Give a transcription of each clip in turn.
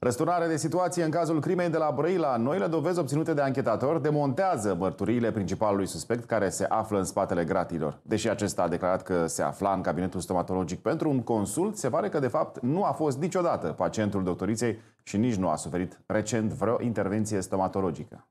Răsturnare de situație în cazul crimei de la Brăila. Noile dovezi obținute de anchetator demontează mărturiile principalului suspect care se află în spatele gratilor. Deși acesta a declarat că se afla în cabinetul stomatologic pentru un consult, se pare că de fapt nu a fost niciodată pacientul doctoriței și nici nu a suferit recent vreo intervenție stomatologică.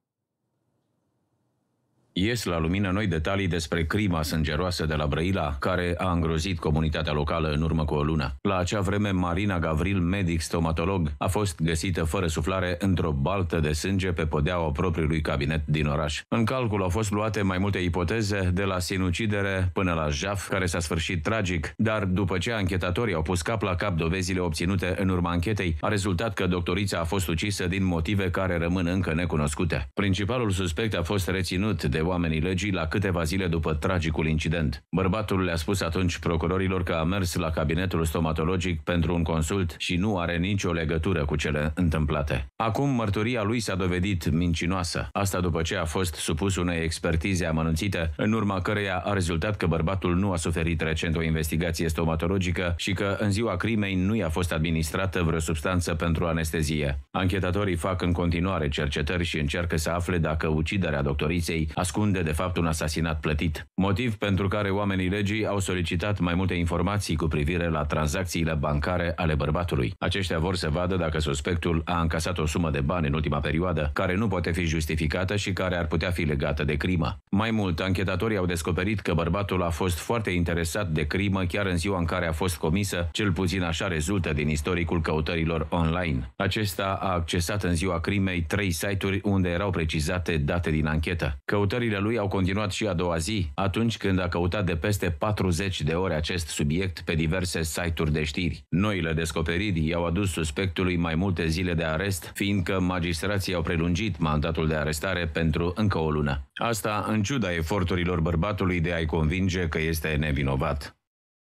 Ies la lumină noi detalii despre crima sângeroasă de la Brăila, care a îngrozit comunitatea locală în urmă cu o lună. La acea vreme, Marina Gavril, medic stomatolog, a fost găsită fără suflare într-o baltă de sânge pe podeaua propriului cabinet din oraș. În calcul au fost luate mai multe ipoteze, de la sinucidere până la jaf, care s-a sfârșit tragic, dar după ce anchetatorii au pus cap la cap dovezile obținute în urma anchetei, a rezultat că doctorița a fost ucisă din motive care rămân încă necunoscute. Principalul suspect a fost reținut de oamenii legii la câteva zile după tragicul incident. Bărbatul le-a spus atunci procurorilor că a mers la cabinetul stomatologic pentru un consult și nu are nicio legătură cu cele întâmplate. Acum mărturia lui s-a dovedit mincinoasă, asta după ce a fost supus unei expertize amănunțite, în urma căreia a rezultat că bărbatul nu a suferit recent o investigație stomatologică și că în ziua crimei nu i-a fost administrată vreo substanță pentru anestezie. Anchetatorii fac în continuare cercetări și încearcă să afle dacă uciderea doctoriței ascult ascunde de fapt un asasinat plătit, motiv pentru care oamenii legii au solicitat mai multe informații cu privire la tranzacțiile bancare ale bărbatului. Aceștia vor să vadă dacă suspectul a încasat o sumă de bani în ultima perioadă, care nu poate fi justificată și care ar putea fi legată de crimă. Mai mult, anchetatorii au descoperit că bărbatul a fost foarte interesat de crimă chiar în ziua în care a fost comisă, cel puțin așa rezultă din istoricul căutărilor online. Acesta a accesat în ziua crimei trei site-uri unde erau precizate date din anchetă. Căutările Cercetările lui au continuat și a doua zi, atunci când a căutat de peste 40 de ore acest subiect pe diverse site-uri de știri. Noile descoperiri i-au adus suspectului mai multe zile de arest, fiindcă magistrații au prelungit mandatul de arestare pentru încă o lună. Asta în ciuda eforturilor bărbatului de a-i convinge că este nevinovat.